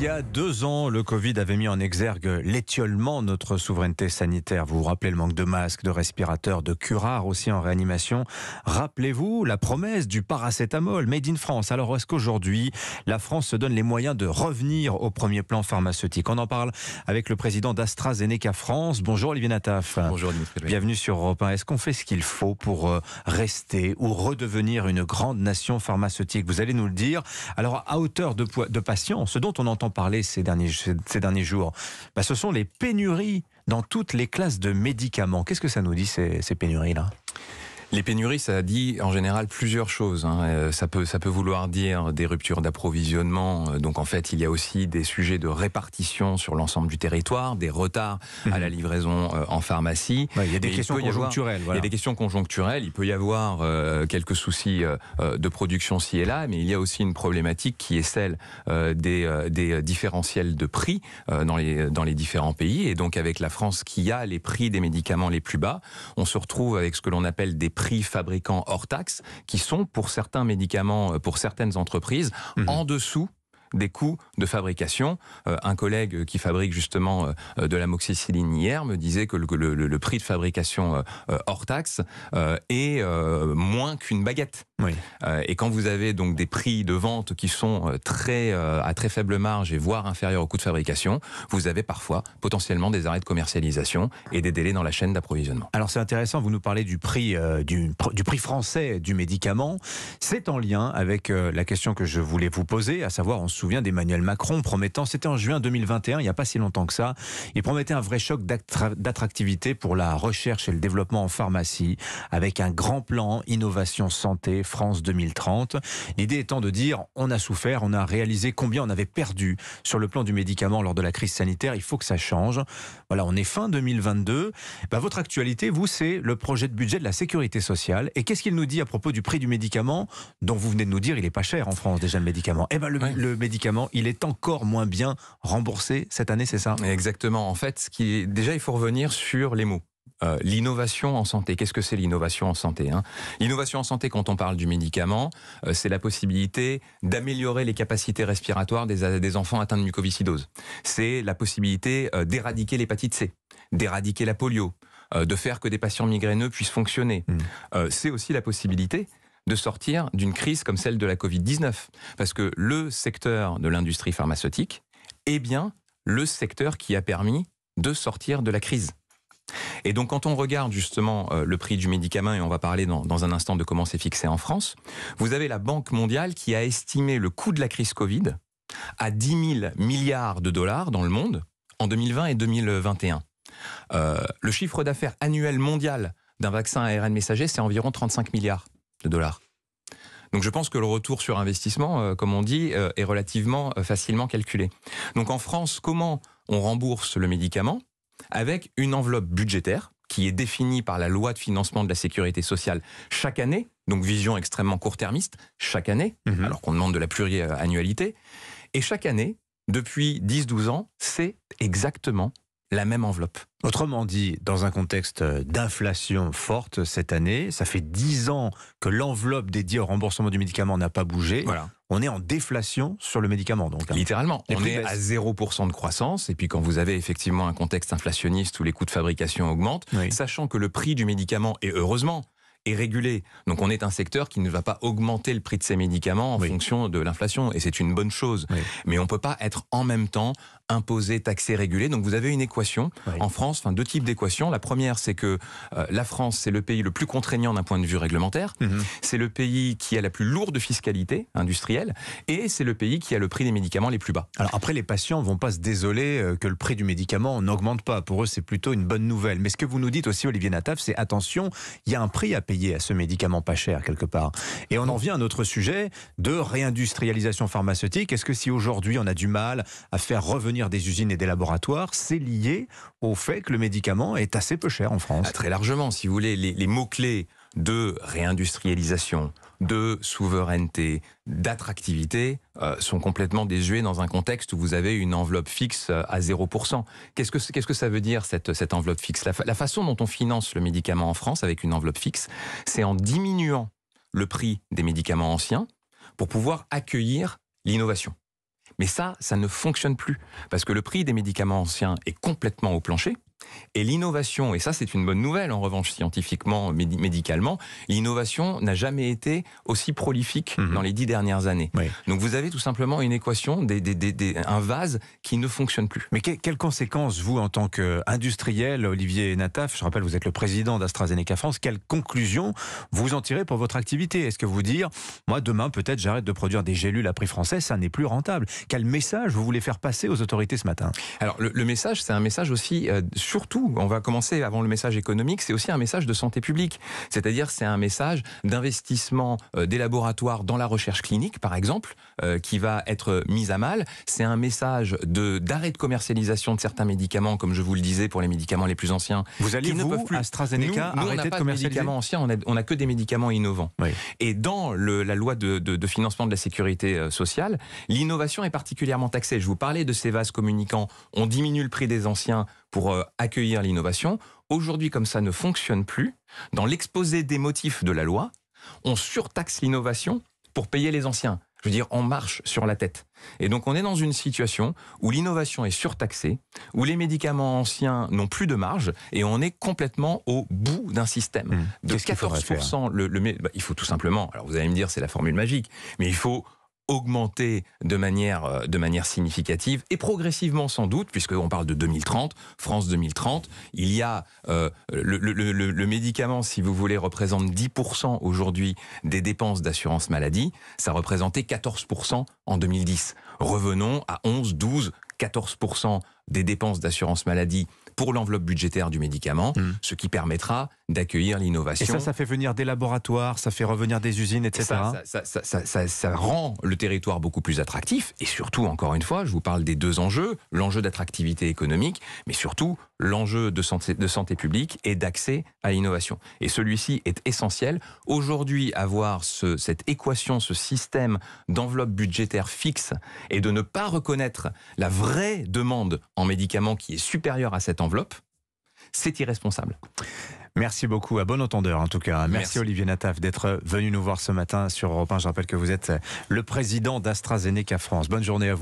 il y a deux ans, le Covid avait mis en exergue l'étiolement de notre souveraineté sanitaire. Vous vous rappelez le manque de masques, de respirateurs, de curares aussi en réanimation. Rappelez-vous la promesse du paracétamol made in France. Alors est-ce qu'aujourd'hui, la France se donne les moyens de revenir au premier plan pharmaceutique On en parle avec le président d'AstraZeneca France. Bonjour Olivier Nataf. Bonjour Olivier. Bienvenue sur Europe 1. Est-ce qu'on fait ce qu'il faut pour euh, rester ou redevenir une grande nation pharmaceutique Vous allez nous le dire. Alors à hauteur de, de patients, ce dont on entend parler ces derniers, ces derniers jours, bah, ce sont les pénuries dans toutes les classes de médicaments. Qu'est-ce que ça nous dit ces, ces pénuries-là les pénuries, ça dit en général plusieurs choses. Hein. Euh, ça, peut, ça peut vouloir dire des ruptures d'approvisionnement. Euh, donc en fait, il y a aussi des sujets de répartition sur l'ensemble du territoire, des retards à la mhm. livraison euh, en pharmacie. il y a des questions conjoncturelles. Il y a des questions conjoncturelles. Il peut y avoir quelques soucis de production ci et là, mais il y a aussi une problématique qui est celle des, des, différentiels de prix dans, les, dans les différents pays. Et donc avec la France qui a les prix des médicaments les plus bas, on se retrouve avec ce que l'on appelle des prix fabricants hors taxes, qui sont pour certains médicaments, euh, pour certaines entreprises, mhm. en dessous des coûts de fabrication. Euh, un collègue qui fabrique justement euh, de la moxicilline hier me disait que le, prix de fabrication hors taxe est moins qu'une baguette. Euh, et quand vous avez donc des prix de vente qui sont euh, très, euh, à très faible marge et voire inférieurs au coût de fabrication, vous avez parfois potentiellement des arrêts de commercialisation et des délais dans la chaîne d'approvisionnement. Alors c'est intéressant, vous nous parlez du prix, du, du, prix français du médicament. C'est en lien avec la question que je voulais vous poser, à savoir, on se souvient d'Emmanuel Macron promettant, c'était en juin 2021, il n'y a pas si longtemps que ça, il promettait un vrai choc d'attractivité pour la recherche et le développement en pharmacie avec un grand plan innovation santé France 2030. L'idée étant de dire on a souffert, on a réalisé combien on avait perdu sur le plan du médicament lors de la crise sanitaire, il faut que ça change. Voilà, on est fin 2022. Bah, votre actualité, vous, c'est le projet de budget de la sécurité sociale. Et qu'est-ce qu'il nous dit à propos du prix du médicament dont vous venez de nous dire il n'est pas cher en France déjà le médicament Eh bien le, médicament, il est encore moins bien remboursé cette année, c'est ça Exactement. En fait, ce qui déjà, il faut revenir sur les mots. Euh, l'innovation en santé. Qu'est-ce que c'est l'innovation en santé hein L'innovation en santé, quand on parle du médicament, euh, c'est la possibilité d'améliorer les capacités respiratoires des, euh, enfants atteints de mucoviscidose. C'est la possibilité d'éradiquer l'hépatite C, d'éradiquer la polio, de faire que des patients migraineux puissent fonctionner. Hmm. c'est aussi la possibilité de sortir d'une crise comme celle de la Covid-19. Parce que le secteur de l'industrie pharmaceutique est bien le secteur qui a permis de sortir de la crise. Et donc quand on regarde justement euh, le prix du médicament, et on va parler dans, un instant de comment c'est fixé en France, vous avez la Banque mondiale qui a estimé le coût de la crise Covid à 10 000 milliards de dollars dans le monde en 2020 et 2021. Euh, le chiffre d'affaires annuel mondial d'un vaccin à ARN messager, c'est environ 35 milliards de dollars. Donc je pense que le retour sur investissement, euh, comme on dit, est relativement facilement calculé. Donc en France, comment on rembourse le médicament avec une enveloppe budgétaire qui est définie par la loi de financement de la sécurité sociale chaque année, donc vision extrêmement court-termiste, chaque année, mhm. alors qu'on demande de la pluriannualité. Et chaque année, depuis 10-12 ans, c'est exactement la même enveloppe. Autrement dit, dans un contexte d'inflation forte cette année, ça fait 10 ans que l'enveloppe dédiée au remboursement du médicament n'a pas bougé. On est en déflation sur le médicament, donc. Hein. Littéralement. on est à 0% de croissance. Et puis, quand vous avez effectivement un contexte inflationniste où les coûts de fabrication augmentent, sachant que le prix du médicament, est heureusement, est régulé. Donc on est un secteur qui ne va pas augmenter le prix de ses médicaments en fonction de l'inflation, et c'est une bonne chose. Mais on ne peut pas être en même temps imposé, taxé, régulé. Donc vous avez une équation en France, enfin deux types d'équations. La première, c'est que euh, la France, c'est le pays le plus contraignant d'un point de vue réglementaire, mhm. c'est le pays qui a la plus lourde fiscalité industrielle, et c'est le pays qui a le prix des médicaments les plus bas. Alors après, les patients vont pas se désoler euh, que le prix du médicament n'augmente pas. Pour eux, c'est plutôt une bonne nouvelle. Mais ce que vous nous dites aussi, Olivier Nataf, c'est attention, il y a un prix à payer à ce médicament pas cher quelque part. Et on en vient à notre sujet de réindustrialisation pharmaceutique. Est-ce que si aujourd'hui on a du mal à faire revenir des usines et des laboratoires, c'est lié au fait que le médicament est assez peu cher en France ah, Très largement, si vous voulez, les mots-clés de réindustrialisation, de souveraineté, d'attractivité euh, sont complètement déjoués dans un contexte où vous avez une enveloppe fixe euh, à 0%. Qu'est-ce que, qu'est-ce que ça veut dire cette, enveloppe fixe la façon dont on finance le médicament en France avec une enveloppe fixe, c'est en diminuant le prix des médicaments anciens pour pouvoir accueillir l'innovation. Mais ça, ça ne fonctionne plus, parce que le prix des médicaments anciens est complètement au plancher, et l'innovation, et ça c'est une bonne nouvelle en revanche scientifiquement, médicalement, l'innovation n'a jamais été aussi prolifique mhm. dans les dix dernières années. Donc vous avez tout simplement une équation, des, un vase qui ne fonctionne plus. Mais quelles conséquences, vous en tant qu'industriel, Olivier Nataf, je rappelle vous êtes le président d'AstraZeneca France, quelles conclusions vous en tirez pour votre activité Est-ce que vous dire, moi demain peut-être j'arrête de produire des gélules à prix français, ça n'est plus rentable Quel message vous voulez faire passer aux autorités ce matin Alors le, message, c'est un message aussi... Euh, surtout, on va commencer avant le message économique, c'est aussi un message de santé publique. C'est-à-dire, c'est un message d'investissement euh, des laboratoires dans la recherche clinique, par exemple, euh, qui va être mis à mal. C'est un message d'arrêt de, commercialisation de certains médicaments, comme je vous le disais, pour les médicaments les plus anciens. Vous allez, vous, ne peuvent plus. AstraZeneca, nous, on de médicaments anciens, on n'a que des médicaments innovants. Et dans la loi de, de, financement de la sécurité euh, sociale, l'innovation est particulièrement taxée. Je vous parlais de ces vases communicants. On diminue le prix des anciens, pour euh, accueillir l'innovation. Aujourd'hui, comme ça ne fonctionne plus, dans l'exposé des motifs de la loi, on surtaxe l'innovation pour payer les anciens. Je veux dire, on marche sur la tête. Et donc, on est dans une situation où l'innovation est surtaxée, où les médicaments anciens n'ont plus de marge, et on est complètement au bout d'un système. Mmh. De 14%, le, bah, il faut tout simplement, alors vous allez me dire, c'est la formule magique, mais il faut augmenter de manière, euh, de manière significative et progressivement sans doute, puisqu'on parle de 2030, France 2030, il y a euh, le, le, médicament, si vous voulez, représente 10% aujourd'hui des dépenses d'assurance maladie, ça représentait 14% en 2010. Revenons à 11, 12, 14% des dépenses d'assurance maladie pour l'enveloppe budgétaire du médicament, hmm. ce qui permettra d'accueillir l'innovation. Et ça, ça fait venir des laboratoires, ça fait revenir des usines, etc. Ça, rend le territoire beaucoup plus attractif. Et surtout, encore une fois, je vous parle des deux enjeux, l'enjeu d'attractivité économique, mais surtout l'enjeu de santé, de santé publique et d'accès à l'innovation. Et celui-ci est essentiel. Aujourd'hui, avoir ce, cette équation, ce système d'enveloppe budgétaire fixe et de ne pas reconnaître la vraie demande en médicament qui est supérieur à cette enveloppe, c'est irresponsable. Merci beaucoup, à bon entendeur en tout cas. Merci, Olivier Nataf d'être venu nous voir ce matin sur Europe 1. Je rappelle que vous êtes le président d'AstraZeneca France. Bonne journée à vous.